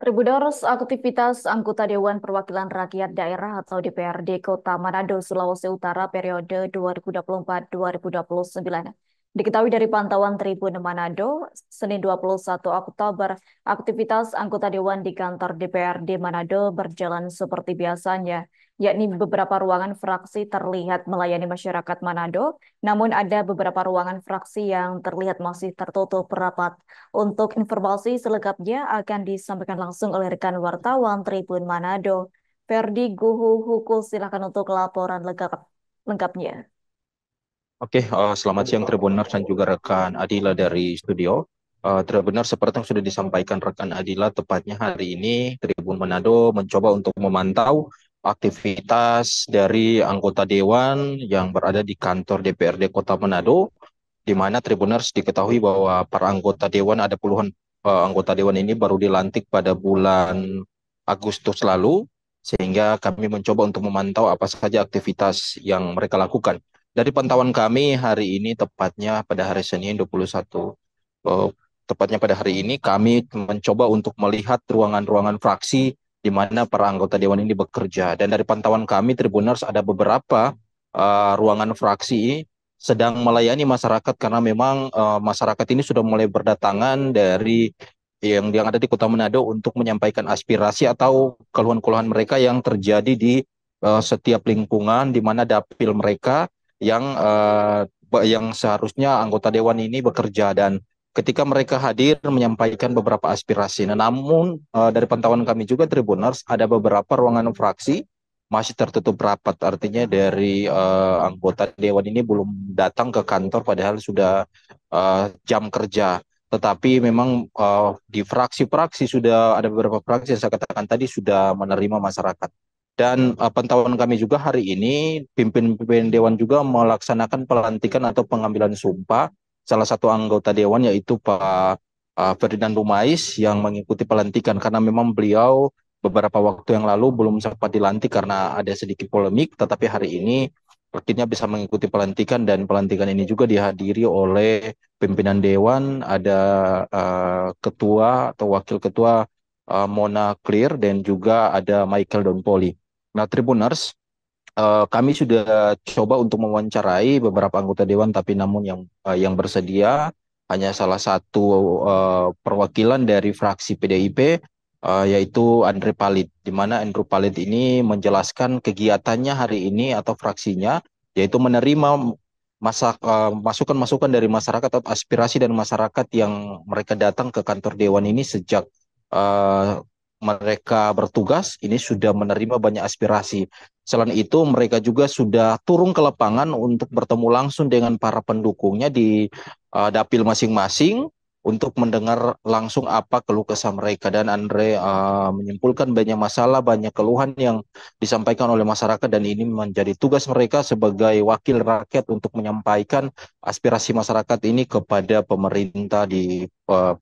Tribuners aktivitas anggota Dewan Perwakilan Rakyat Daerah atau DPRD Kota Manado, Sulawesi Utara periode 2024-2029 Diketahui dari pantauan Tribun Manado, Senin 21 Oktober, aktivitas anggota dewan di kantor DPRD Manado berjalan seperti biasanya, yakni beberapa ruangan fraksi terlihat melayani masyarakat Manado, namun ada beberapa ruangan fraksi yang terlihat masih tertutup rapat. Untuk informasi selengkapnya akan disampaikan langsung oleh rekan wartawan Tribun Manado. Ferdi Guhu Hukul, silakan untuk laporan lengkap, lengkapnya. Oke, okay, uh, eh, selamat siang Tribuners dan juga rekan Adila dari studio. Uh, seperti yang sudah disampaikan rekan Adila, tepatnya hari ini Tribun Manado mencoba untuk memantau aktivitas dari anggota dewan yang berada di kantor DPRD Kota Manado, di mana Tribuners diketahui bahwa para anggota dewan ada puluhan uh, anggota dewan ini baru dilantik pada bulan Agustus lalu, sehingga kami mencoba untuk memantau apa saja aktivitas yang mereka lakukan. Dari pantauan kami hari ini tepatnya pada hari Senin 21 oh, eh, tepatnya pada hari ini kami mencoba untuk melihat ruangan-ruangan fraksi di mana para anggota dewan ini bekerja dan dari pantauan kami Tribuners ada beberapa uh, ruangan fraksi sedang melayani masyarakat karena memang uh, masyarakat ini sudah mulai berdatangan dari yang yang ada di Kota Manado untuk menyampaikan aspirasi atau keluhan-keluhan mereka yang terjadi di uh, setiap lingkungan di mana dapil mereka yang uh, yang seharusnya anggota dewan ini bekerja dan ketika mereka hadir menyampaikan beberapa aspirasi. Nah, namun uh, dari pantauan kami juga Tribuners ada beberapa ruangan fraksi masih tertutup rapat. Artinya dari uh, anggota dewan ini belum datang ke kantor padahal sudah uh, jam kerja. Tetapi memang uh, di fraksi-fraksi sudah ada beberapa fraksi yang saya katakan tadi sudah menerima masyarakat. Dan uh, pantauan kami juga hari ini pimpin pimpinan dewan juga melaksanakan pelantikan atau pengambilan sumpah salah satu anggota dewan yaitu Pak uh, Ferdinand Lumais yang mengikuti pelantikan karena memang beliau beberapa waktu yang lalu belum sempat dilantik karena ada sedikit polemik tetapi hari ini akhirnya bisa mengikuti pelantikan dan pelantikan ini juga dihadiri oleh pimpinan dewan ada uh, ketua atau wakil ketua Mona Clear dan juga ada Michael Donpoli. Nah, Tribuners, uh, kami sudah coba untuk mewawancarai beberapa anggota dewan, tapi namun yang uh, yang bersedia hanya salah satu uh, perwakilan dari fraksi PDIP, uh, yaitu Andre Palit, di mana Andrew Palit ini menjelaskan kegiatannya hari ini atau fraksinya, yaitu menerima masukan masukan-masukan dari masyarakat atau aspirasi dan masyarakat yang mereka datang ke kantor dewan ini sejak uh, mereka bertugas ini sudah menerima banyak aspirasi. Selain itu mereka juga sudah turun ke lapangan untuk bertemu langsung dengan para pendukungnya di uh, dapil masing-masing untuk mendengar langsung apa keluh kesah mereka dan Andre uh, menyimpulkan banyak masalah, banyak keluhan yang disampaikan oleh masyarakat dan ini menjadi tugas mereka sebagai wakil rakyat untuk menyampaikan aspirasi masyarakat ini kepada pemerintah di uh,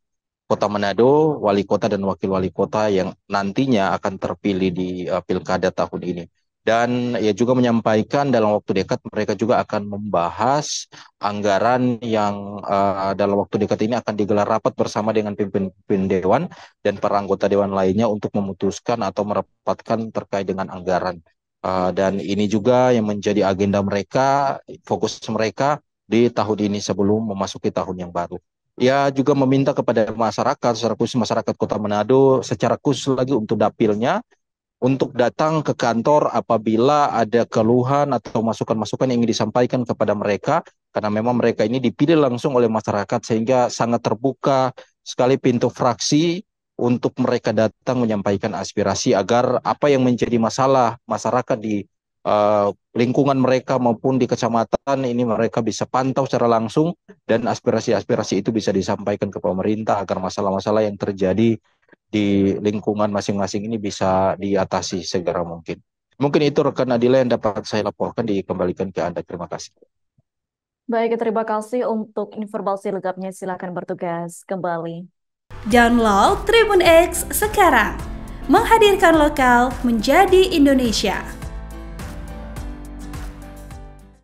Kota Manado, wali kota dan wakil wali kota yang nantinya akan terpilih di uh, pilkada tahun ini. Dan ia juga menyampaikan dalam waktu dekat mereka juga akan membahas anggaran yang uh, dalam waktu dekat ini akan digelar rapat bersama dengan pimpin-pimpin dewan dan para anggota dewan lainnya untuk memutuskan atau merapatkan terkait dengan anggaran. Uh, dan ini juga yang menjadi agenda mereka, fokus mereka di tahun ini sebelum memasuki tahun yang baru. Ya juga meminta kepada masyarakat secara khusus masyarakat Kota Manado secara khusus lagi untuk dapilnya untuk datang ke kantor apabila ada keluhan atau masukan-masukan yang ingin disampaikan kepada mereka karena memang mereka ini dipilih langsung oleh masyarakat sehingga sangat terbuka sekali pintu fraksi untuk mereka datang menyampaikan aspirasi agar apa yang menjadi masalah masyarakat di uh, lingkungan mereka maupun di kecamatan ini mereka bisa pantau secara langsung dan aspirasi-aspirasi itu bisa disampaikan ke pemerintah agar masalah-masalah yang terjadi di lingkungan masing-masing ini bisa diatasi segera mungkin. Mungkin itu rekan Adila yang dapat saya laporkan dikembalikan ke Anda. Terima kasih. Baik, terima kasih untuk informasi lengkapnya. Silakan bertugas kembali. Download Tribun X sekarang. Menghadirkan lokal menjadi Indonesia.